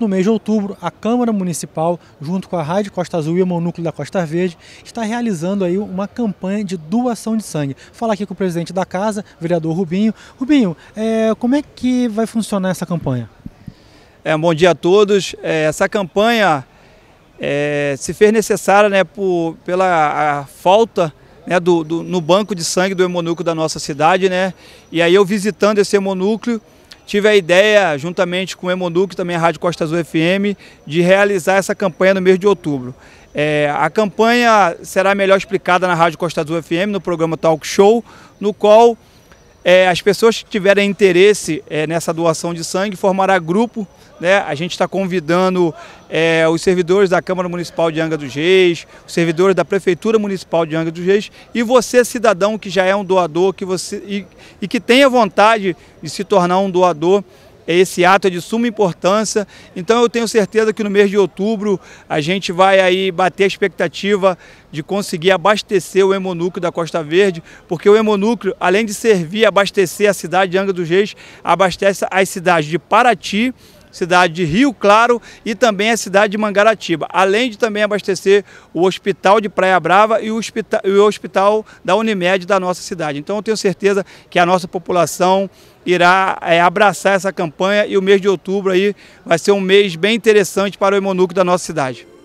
No mês de outubro, a Câmara Municipal, junto com a Rádio Costa Azul e o Monúculo da Costa Verde, está realizando aí uma campanha de doação de sangue. Falar aqui com o presidente da casa, vereador Rubinho. Rubinho, é, como é que vai funcionar essa campanha? É, bom dia a todos. É, essa campanha é, se fez necessária né, por, pela falta né, do, do, no banco de sangue do hemonúcleo da nossa cidade. Né? E aí eu visitando esse hemonúcleo, tive a ideia, juntamente com o Emonu, que também é a Rádio Costa Azul FM, de realizar essa campanha no mês de outubro. É, a campanha será melhor explicada na Rádio Costa Azul FM, no programa Talk Show, no qual é, as pessoas que tiverem interesse é, nessa doação de sangue formará grupo. Né? A gente está convidando é, os servidores da Câmara Municipal de Anga dos Reis, os servidores da Prefeitura Municipal de Anga dos Reis e você, cidadão que já é um doador que você, e, e que tenha vontade de se tornar um doador esse ato é de suma importância. Então eu tenho certeza que no mês de outubro a gente vai aí bater a expectativa de conseguir abastecer o hemonúcleo da Costa Verde, porque o hemonúcleo, além de servir a abastecer a cidade de Angra dos Reis, abastece as cidades de Paraty, cidade de Rio Claro e também a cidade de Mangaratiba, além de também abastecer o Hospital de Praia Brava e o Hospital, e o hospital da Unimed da nossa cidade. Então eu tenho certeza que a nossa população irá é, abraçar essa campanha e o mês de outubro aí vai ser um mês bem interessante para o Hemonúcleo da nossa cidade.